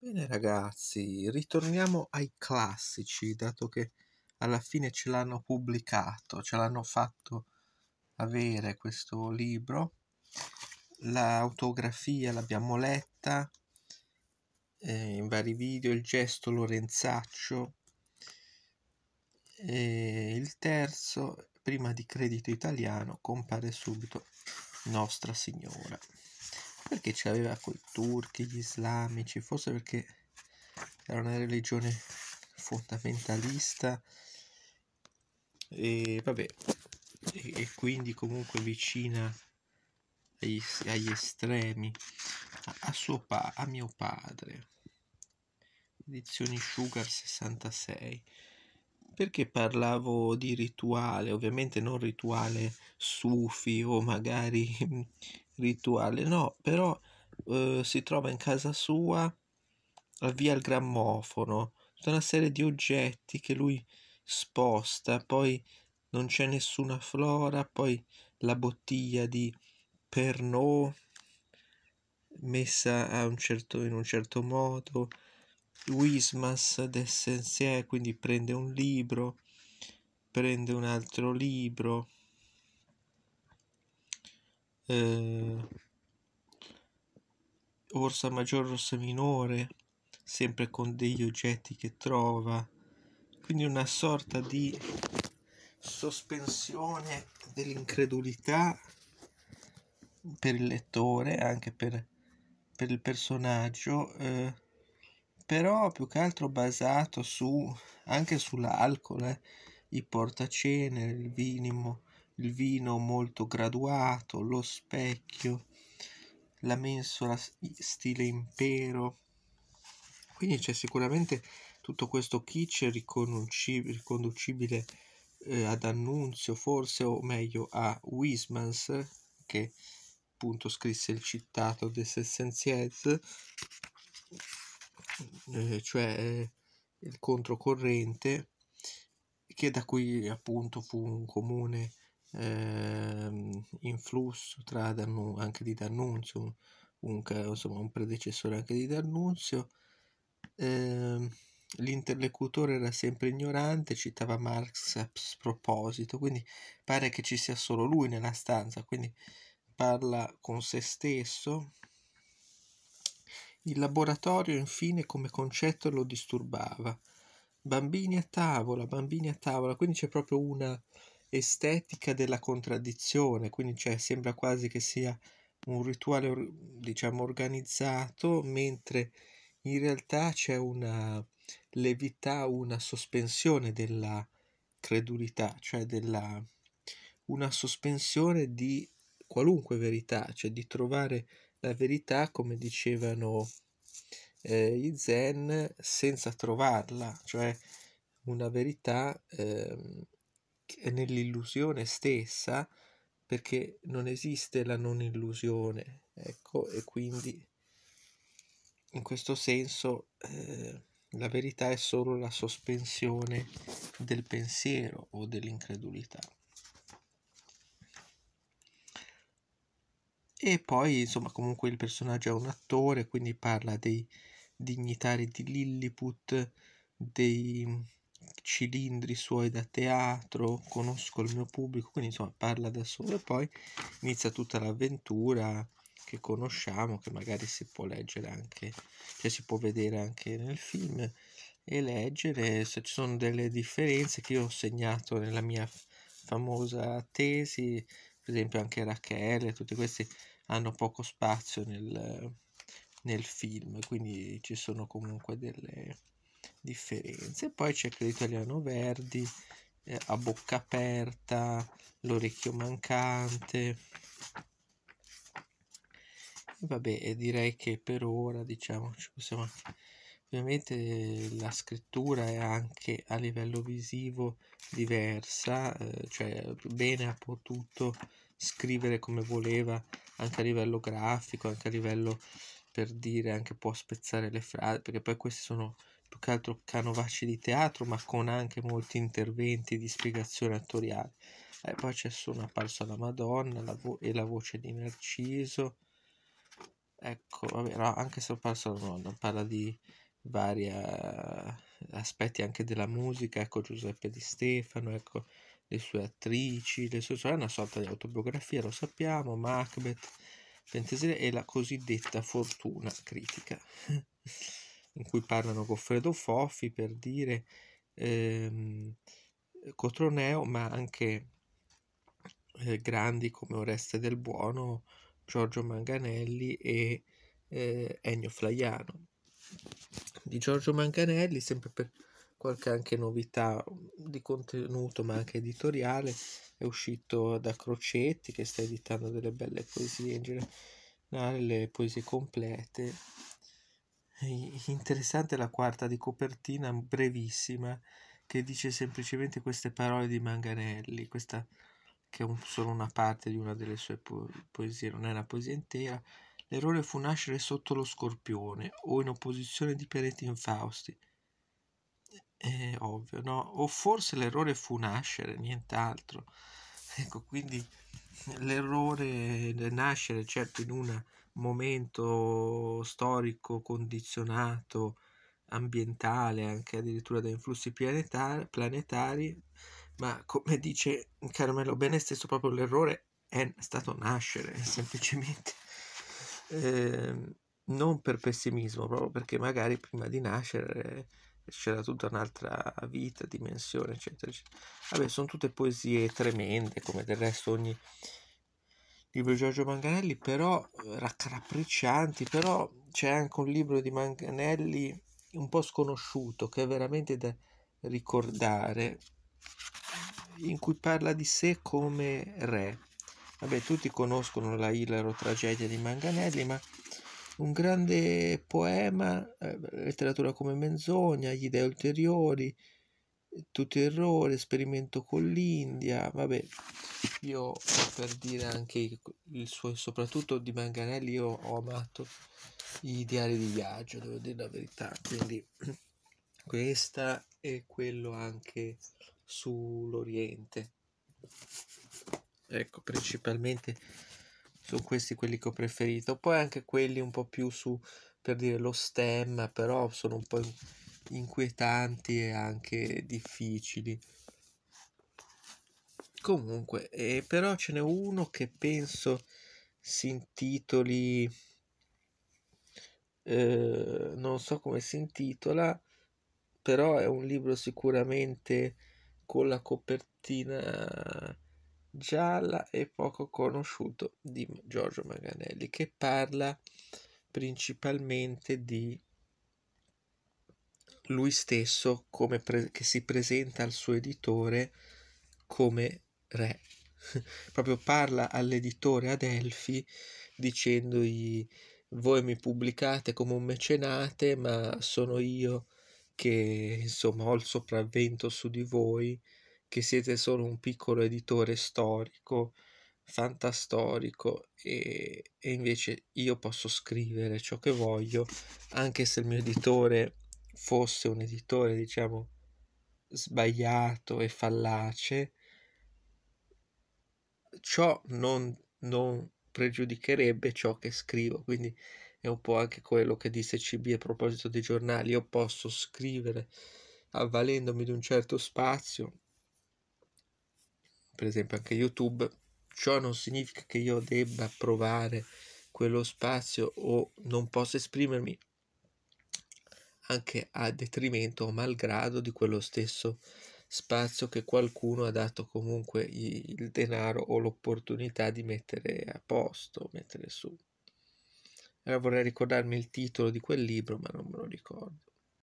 Bene ragazzi, ritorniamo ai classici, dato che alla fine ce l'hanno pubblicato, ce l'hanno fatto avere questo libro. L'autografia l'abbiamo letta eh, in vari video, il gesto Lorenzaccio. E eh, il terzo, prima di credito italiano, compare subito Nostra Signora perché ce l'aveva con i turchi, gli islamici, forse perché era una religione fondamentalista e vabbè e, e quindi comunque vicina agli, agli estremi a, a, suo pa- a mio padre edizioni Sugar 66 perché parlavo di rituale ovviamente non rituale sufi o magari rituale, no, però eh, si trova in casa sua via il grammofono, tutta una serie di oggetti che lui sposta, poi non c'è nessuna flora, poi la bottiglia di Pernod messa un certo, in un certo modo, Wismas d'Essenzier, quindi prende un libro, prende un altro libro, eh, orsa maggiore, orsa minore, sempre con degli oggetti che trova, quindi una sorta di sospensione dell'incredulità per il lettore, anche per, per il personaggio, eh, però più che altro basato su, anche sull'alcol, eh, i portacenere, il vinimo, il vino molto graduato, lo specchio, la mensola stile impero. Quindi c'è sicuramente tutto questo kitsch riconducibile eh, ad Annunzio, forse, o meglio a Wismans, che appunto scrisse il citato De Essentiels, eh, cioè eh, il controcorrente, che da qui appunto fu un comune ehm, influsso tra Dannu- anche di D'Annunzio, un, insomma, un predecessore anche di D'Annunzio. Ehm, l'interlocutore era sempre ignorante, citava Marx a sproposito, quindi pare che ci sia solo lui nella stanza, quindi parla con se stesso. Il laboratorio infine come concetto lo disturbava. Bambini a tavola, bambini a tavola, quindi c'è proprio una, estetica della contraddizione, quindi cioè, sembra quasi che sia un rituale diciamo organizzato, mentre in realtà c'è una levità, una sospensione della credulità, cioè della, una sospensione di qualunque verità, cioè di trovare la verità, come dicevano eh, gli zen, senza trovarla, cioè una verità eh, nell'illusione stessa, perché non esiste la non illusione, ecco, e quindi in questo senso eh, la verità è solo la sospensione del pensiero o dell'incredulità. E poi, insomma, comunque il personaggio è un attore, quindi parla dei dignitari di Lilliput, dei cilindri suoi da teatro, conosco il mio pubblico, quindi insomma parla da solo e poi inizia tutta l'avventura che conosciamo, che magari si può leggere anche, cioè si può vedere anche nel film e leggere se ci sono delle differenze che io ho segnato nella mia famosa tesi, per esempio anche Rachele, tutti questi hanno poco spazio nel, nel film, quindi ci sono comunque delle, differenze. Poi c'è quello italiano Verdi, eh, a bocca aperta, l'orecchio mancante. E vabbè, direi che per ora diciamo ci possiamo Ovviamente la scrittura è anche a livello visivo diversa, eh, cioè Bene ha potuto scrivere come voleva anche a livello grafico, anche a livello per dire, anche può spezzare le frasi, perché poi queste sono più che altro canovacci di teatro, ma con anche molti interventi di spiegazione attoriale. Eh, poi c'è su una apparso alla Madonna la vo- e la voce di Narciso. Ecco, vabbè, no, anche se ho perso la nonna, parla di vari eh, aspetti anche della musica, ecco Giuseppe Di Stefano, ecco le sue attrici, le sue sorelle, una sorta di autobiografia, lo sappiamo, Macbeth, Pentesile e la cosiddetta fortuna critica. in cui parlano Goffredo Foffi per dire ehm, Cotroneo, ma anche eh, grandi come Oreste del Buono, Giorgio Manganelli e eh, Ennio Flaiano. Di Giorgio Manganelli, sempre per qualche anche novità di contenuto ma anche editoriale, è uscito da Crocetti che sta editando delle belle poesie in generale, le poesie complete interessante la quarta di copertina, brevissima, che dice semplicemente queste parole di Manganelli, questa che è un, solo una parte di una delle sue po- poesie, non è una poesia intera. L'errore fu nascere sotto lo scorpione o in opposizione di in Fausti È ovvio, no? O forse l'errore fu nascere, nient'altro. Ecco, quindi l'errore nascere certo in una momento storico condizionato, ambientale, anche addirittura da influssi planetar- planetari, ma come dice Carmelo Bene stesso, proprio l'errore è stato nascere, semplicemente. Eh, non per pessimismo, proprio perché magari prima di nascere c'era tutta un'altra vita, dimensione, eccetera, eccetera. Vabbè, sono tutte poesie tremende, come del resto ogni libro di Giorgio Manganelli, però eh, raccapriccianti, però c'è anche un libro di Manganelli un po' sconosciuto che è veramente da ricordare, in cui parla di sé come re. Vabbè, tutti conoscono la Hilaro tragedia di Manganelli, ma un grande poema, eh, letteratura come menzogna, gli idee ulteriori, tutto errore, esperimento con l'India, vabbè, io per dire anche il suo, soprattutto di Manganelli, io ho amato i diari di viaggio, devo dire la verità, quindi questa e quello anche sull'Oriente. Ecco, principalmente sono questi quelli che ho preferito, poi anche quelli un po' più su, per dire, lo stemma, però sono un po'... In inquietanti e anche difficili. Comunque, eh, però ce n'è uno che penso si intitoli, eh, non so come si intitola, però è un libro sicuramente con la copertina gialla e poco conosciuto di Giorgio Maganelli che parla principalmente di lui stesso pre- che si presenta al suo editore come re. Proprio parla all'editore Adelphi dicendogli voi mi pubblicate come un mecenate, ma sono io che insomma ho il sopravvento su di voi, che siete solo un piccolo editore storico, fantastorico e, e invece io posso scrivere ciò che voglio, anche se il mio editore fosse un editore, diciamo, sbagliato e fallace, ciò non, non pregiudicherebbe ciò che scrivo, quindi è un po' anche quello che disse CB a proposito dei giornali, io posso scrivere avvalendomi di un certo spazio, per esempio anche YouTube, ciò non significa che io debba provare quello spazio o non posso esprimermi anche a detrimento o malgrado di quello stesso spazio che qualcuno ha dato comunque il denaro o l'opportunità di mettere a posto, mettere su. Ora vorrei ricordarmi il titolo di quel libro, ma non me lo ricordo.